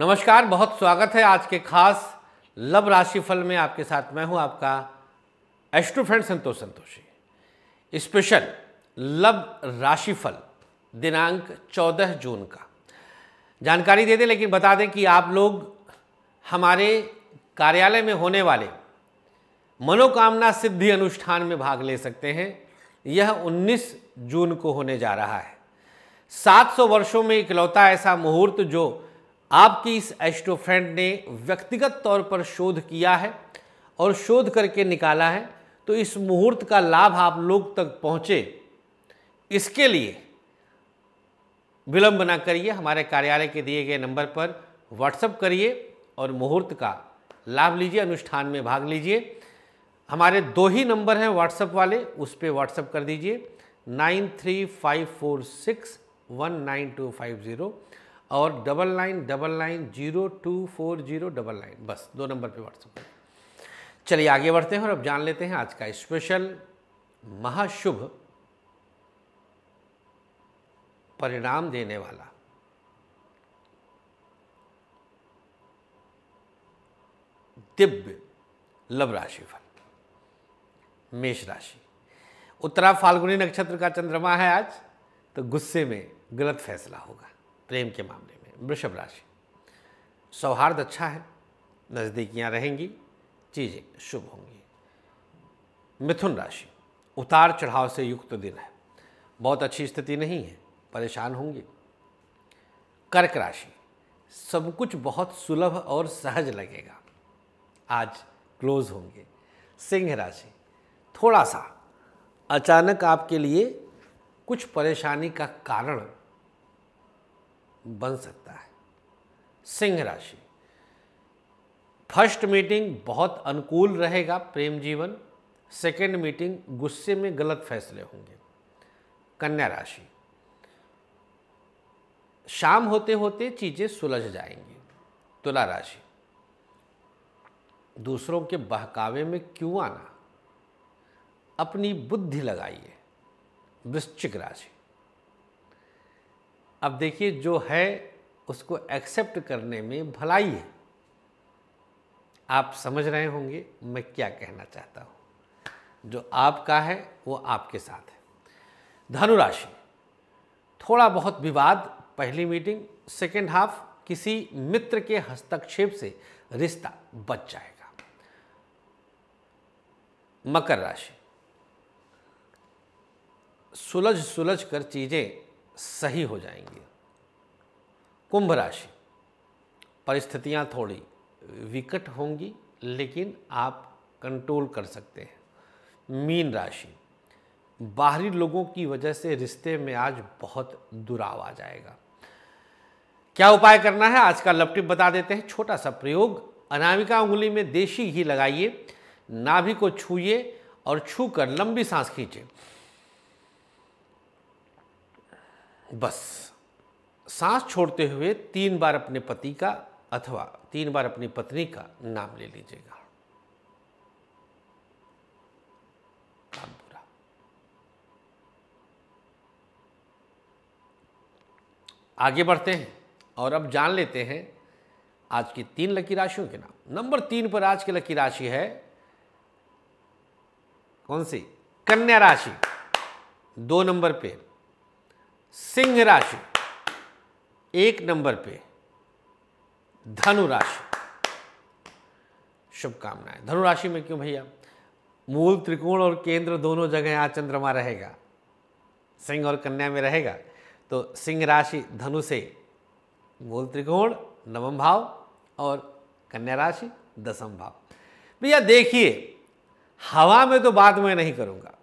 नमस्कार बहुत स्वागत है आज के खास लव राशिफल में आपके साथ मैं हूं आपका astro friend Santosh Santoshi special love राशिफल दिनांक 14 जून का जानकारी दे दें लेकिन बता दें कि आप लोग हमारे कार्यालय में होने वाले मनोकामना सिद्धि अनुष्ठान में भाग ले सकते हैं यह 19 जून को होने जा रहा है 700 वर्षों में इकलौता ऐसा मुहूर्त जो आपकी इस एस्ट्रो फ्रेंड ने व्यक्तिगत तौर पर शोध किया है और शोध करके निकाला है तो इस मुहूर्त का लाभ आप लोग तक पहुँचे इसके लिए विलंब ना करिए हमारे कार्यालय के दिए गए नंबर पर व्हाट्सअप करिए और मुहूर्त का लाभ लीजिए अनुष्ठान में भाग लीजिए हमारे दो ही नंबर हैं व्हाट्सएप वाले उस पर व्हाट्सअप कर दीजिए nine three five four six one nine two five zero और double nine double nine zero two four zero double nine बस दो नंबर पे व्हाट्सएप करें चलिए आगे बढ़ते हैं और अब जान लेते हैं आज का स्पेशल महाशुभ परिणाम देने वाला दिव्य लव राशि फल मेष राशि उत्तरा फाल्गुनी नक्षत्र का चंद्रमा है आज तो गुस्से में गलत फैसला होगा प्रेम के मामले में वृषभ राशि सौहार्द अच्छा है नज़दीकियाँ रहेंगी चीज़ें शुभ होंगी मिथुन राशि उतार चढ़ाव से युक्त दिन है बहुत अच्छी स्थिति नहीं है परेशान होंगे कर्क राशि सब कुछ बहुत सुलभ और सहज लगेगा आज क्लोज होंगे सिंह राशि थोड़ा सा अचानक आपके लिए कुछ परेशानी का कारण बन सकता है सिंह राशि फर्स्ट मीटिंग बहुत अनुकूल रहेगा प्रेम जीवन सेकेंड मीटिंग गुस्से में गलत फैसले होंगे कन्या राशि शाम होते होते चीज़ें सुलझ जाएंगी तुला राशि दूसरों के बहकावे में क्यों आना अपनी बुद्धि लगाइए वृश्चिक राशि अब देखिए जो है उसको एक्सेप्ट करने में भलाई है आप समझ रहे होंगे मैं क्या कहना चाहता हूँ जो आपका है वो आपके साथ है धनुराशि थोड़ा बहुत विवाद पहली मीटिंग सेकेंड हाफ किसी मित्र के हस्तक्षेप से रिश्ता बच जाएगा मकर राशि सुलझ सुलझ कर चीज़ें सही हो जाएंगे कुंभ राशि परिस्थितियां थोड़ी विकट होंगी लेकिन आप कंट्रोल कर सकते हैं मीन राशि बाहरी लोगों की वजह से रिश्ते में आज बहुत दुराव आ जाएगा क्या उपाय करना है आज का लपटिप बता देते हैं छोटा सा प्रयोग अनामिका उंगली में देशी घी लगाइए नाभि को छूए और छूकर लंबी सांस खींचे बस सांस छोड़ते हुए तीन बार अपने पति का अथवा तीन बार अपनी पत्नी का नाम ले लीजिएगा पूरा आगे बढ़ते हैं और अब जान लेते हैं आज की तीन लकी राशियों के नाम नंबर तीन पर आज की लकी राशि है कौन सी कन्या राशि दो नंबर पे सिंह राशि एक नंबर पे धनु राशि शुभकामनाएं धनु राशि में क्यों भैया मूल त्रिकोण और केंद्र दोनों जगह आज चंद्रमा रहेगा सिंह और कन्या में रहेगा तो सिंह राशि धनु से मूल त्रिकोण नवम भाव और कन्या राशि दसम भाव भैया देखिए हवा में तो बात मैं नहीं करूंगा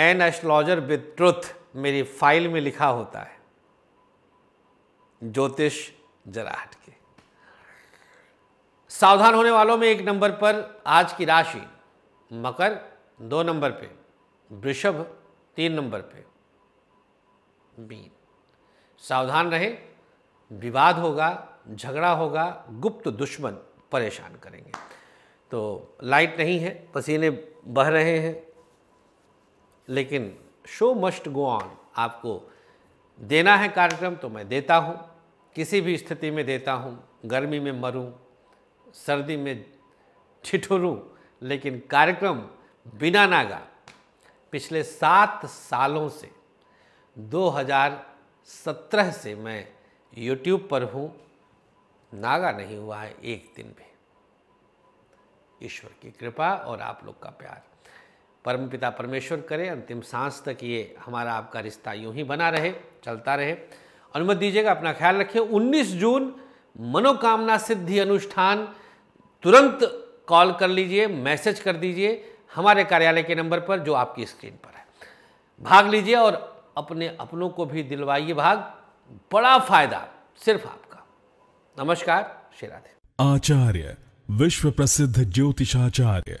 एन एस्ट्रोलॉजर विद ट्रुथ मेरी फाइल में लिखा होता है ज्योतिष जराहट के सावधान होने वालों में एक नंबर पर आज की राशि मकर दो नंबर पे वृषभ तीन नंबर पे मीन सावधान रहे विवाद होगा झगड़ा होगा गुप्त दुश्मन परेशान करेंगे तो लाइट नहीं है पसीने बह रहे हैं लेकिन शो मस्ट गो ऑन आपको देना है कार्यक्रम तो मैं देता हूँ किसी भी स्थिति में देता हूँ गर्मी में मरूँ सर्दी में ठिठुरूँ लेकिन कार्यक्रम बिना नागा पिछले सात सालों से 2017 से मैं YouTube पर हूँ नागा नहीं हुआ है एक दिन भी ईश्वर की कृपा और आप लोग का प्यार परम पिता परमेश्वर करें अंतिम सांस तक ये हमारा आपका रिश्ता यूं ही बना रहे चलता रहे अनुमति दीजिएगा अपना ख्याल रखिए 19 जून मनोकामना सिद्धि अनुष्ठान तुरंत कॉल कर लीजिए मैसेज कर दीजिए हमारे कार्यालय के नंबर पर जो आपकी स्क्रीन पर है भाग लीजिए और अपने अपनों को भी दिलवाइए भाग बड़ा फायदा सिर्फ आपका नमस्कार श्री राधे आचार्य विश्व प्रसिद्ध ज्योतिषाचार्य